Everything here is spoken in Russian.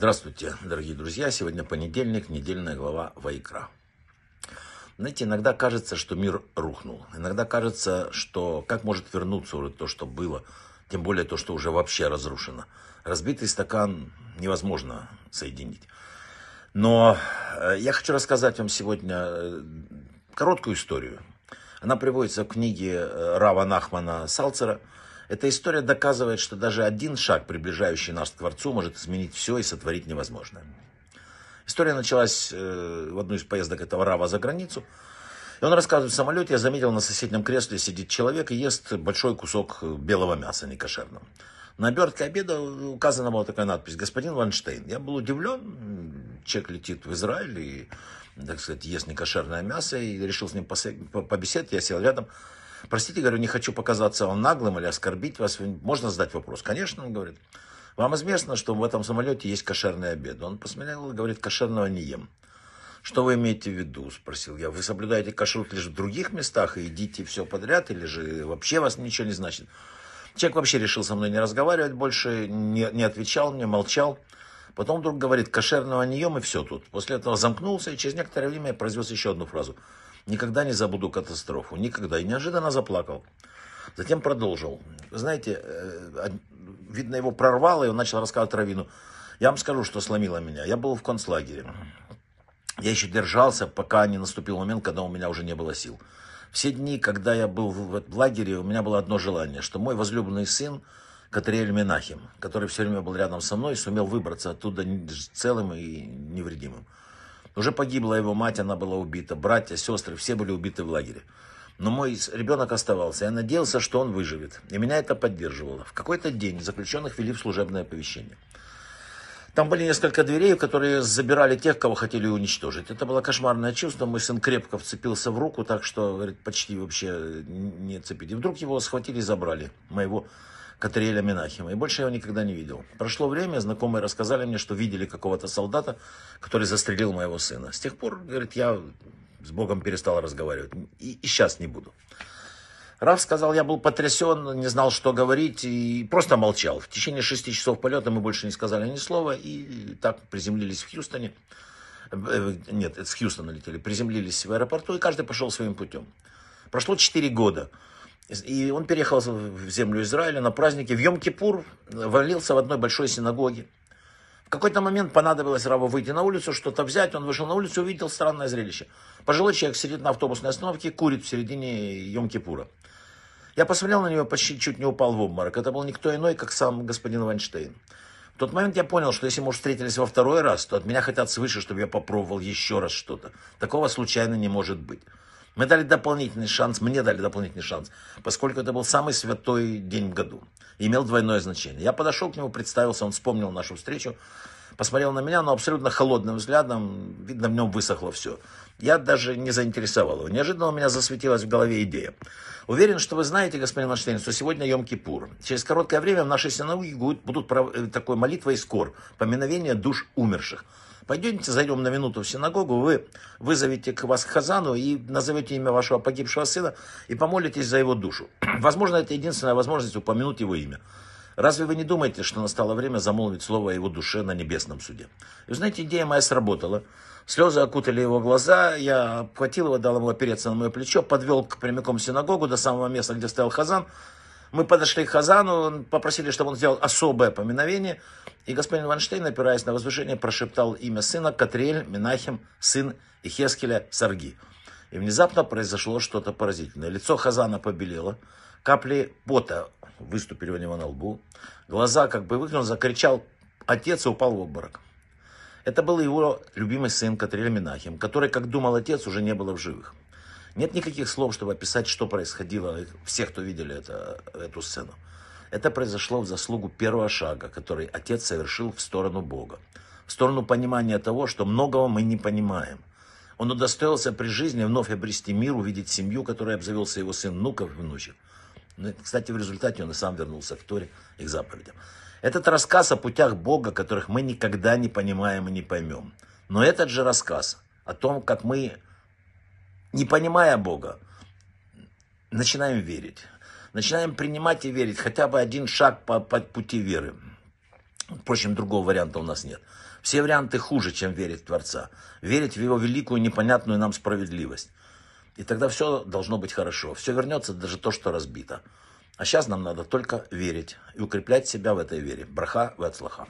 Здравствуйте, дорогие друзья! Сегодня понедельник, недельная глава Вайкра. Знаете, иногда кажется, что мир рухнул. Иногда кажется, что как может вернуться уже то, что было, тем более то, что уже вообще разрушено. Разбитый стакан невозможно соединить. Но э, я хочу рассказать вам сегодня э, короткую историю. Она приводится в книге э, Рава Нахмана Салцера – эта история доказывает, что даже один шаг, приближающий нас к Творцу, может изменить все и сотворить невозможное. История началась э, в одну из поездок этого Рава за границу. И он рассказывает в самолете, я заметил, на соседнем кресле сидит человек и ест большой кусок белого мяса некошерного. На обертке обеда указана была такая надпись «Господин Ванштейн». Я был удивлен, человек летит в Израиль и, так сказать, ест некошерное мясо, и решил с ним побеседовать, я сел рядом. Простите, говорю, не хочу показаться вам наглым или оскорбить вас. Можно задать вопрос? Конечно, он говорит. Вам известно, что в этом самолете есть кошерный обед. Он посмотрел и говорит, кошерного не ем. Что вы имеете в виду? Спросил я. Вы соблюдаете кашрут лишь в других местах и едите все подряд, или же вообще вас ничего не значит? Человек вообще решил со мной не разговаривать больше, не, не отвечал мне, молчал. Потом вдруг говорит, кошерного не ем и все тут. После этого замкнулся, и через некоторое время я произвез еще одну фразу. Никогда не забуду катастрофу. Никогда. И неожиданно заплакал. Затем продолжил. Знаете, э, видно, его прорвало, и он начал рассказывать Равину. Я вам скажу, что сломило меня. Я был в концлагере. Я еще держался, пока не наступил момент, когда у меня уже не было сил. Все дни, когда я был в, лагере, у меня было одно желание, что мой возлюбленный сын Катриэль Менахим, который все время был рядом со мной, сумел выбраться оттуда целым и невредимым. Уже погибла его мать, она была убита, братья, сестры, все были убиты в лагере. Но мой ребенок оставался. Я надеялся, что он выживет. И меня это поддерживало. В какой-то день заключенных вели в служебное оповещение. Там были несколько дверей, которые забирали тех, кого хотели уничтожить. Это было кошмарное чувство. Мой сын крепко вцепился в руку, так что говорит, почти вообще не цепить. И вдруг его схватили и забрали, моего Катериэля Минахима. И больше я его никогда не видел. Прошло время, знакомые рассказали мне, что видели какого-то солдата, который застрелил моего сына. С тех пор, говорит, я с Богом перестал разговаривать. И, и сейчас не буду. Раф сказал, я был потрясен, не знал, что говорить, и просто молчал. В течение шести часов полета мы больше не сказали ни слова, и так приземлились в Хьюстоне. Э, э, нет, с Хьюстона летели. Приземлились в аэропорту, и каждый пошел своим путем. Прошло четыре года. И он переехал в землю Израиля на празднике. В Йом-Кипур э, валился в одной большой синагоге. В какой-то момент понадобилось Раву выйти на улицу, что-то взять. Он вышел на улицу, увидел странное зрелище. Пожилой человек сидит на автобусной остановке, курит в середине Йом-Кипура. Я посмотрел на него, почти чуть не упал в обморок. Это был никто иной, как сам господин Вайнштейн. В тот момент я понял, что если мы встретились во второй раз, то от меня хотят свыше, чтобы я попробовал еще раз что-то. Такого случайно не может быть. Мы дали дополнительный шанс, мне дали дополнительный шанс, поскольку это был самый святой день в году. Имел двойное значение. Я подошел к нему, представился, он вспомнил нашу встречу посмотрел на меня, но абсолютно холодным взглядом, видно, в нем высохло все. Я даже не заинтересовал его. Неожиданно у меня засветилась в голове идея. Уверен, что вы знаете, господин Манштейн, что сегодня Йом-Кипур. Через короткое время в нашей синагоге будут э, такой молитва и скор, поминовение душ умерших. Пойдемте, зайдем на минуту в синагогу, вы вызовете к вас Хазану и назовете имя вашего погибшего сына и помолитесь за его душу. Возможно, это единственная возможность упомянуть его имя. Разве вы не думаете, что настало время замолвить слово о его душе на небесном суде? И знаете, идея моя сработала. Слезы окутали его глаза, я обхватил его, дал ему опереться на мое плечо, подвел к прямиком синагогу до самого места, где стоял Хазан. Мы подошли к Хазану, попросили, чтобы он сделал особое поминовение. И господин Ванштейн, опираясь на возвышение, прошептал имя сына Катриэль Минахим, сын Ихескеля Сарги. И внезапно произошло что-то поразительное. Лицо Хазана побелело, капли пота выступили у него на лбу, глаза как бы выглянули, закричал отец и упал в обморок. Это был его любимый сын Катриль Минахим, который, как думал отец, уже не было в живых. Нет никаких слов, чтобы описать, что происходило все, кто видели это, эту сцену. Это произошло в заслугу первого шага, который отец совершил в сторону Бога. В сторону понимания того, что многого мы не понимаем. Он удостоился при жизни вновь обрести мир, увидеть семью, которой обзавелся его сын, внуков и внучек. Ну, кстати, в результате он и сам вернулся к Торе и к заповедям. Этот рассказ о путях Бога, которых мы никогда не понимаем и не поймем. Но этот же рассказ о том, как мы, не понимая Бога, начинаем верить. Начинаем принимать и верить хотя бы один шаг по, по пути веры. Впрочем, другого варианта у нас нет. Все варианты хуже, чем верить в Творца. Верить в его великую, непонятную нам справедливость. И тогда все должно быть хорошо. Все вернется, даже то, что разбито. А сейчас нам надо только верить и укреплять себя в этой вере. Браха в Эцлаха.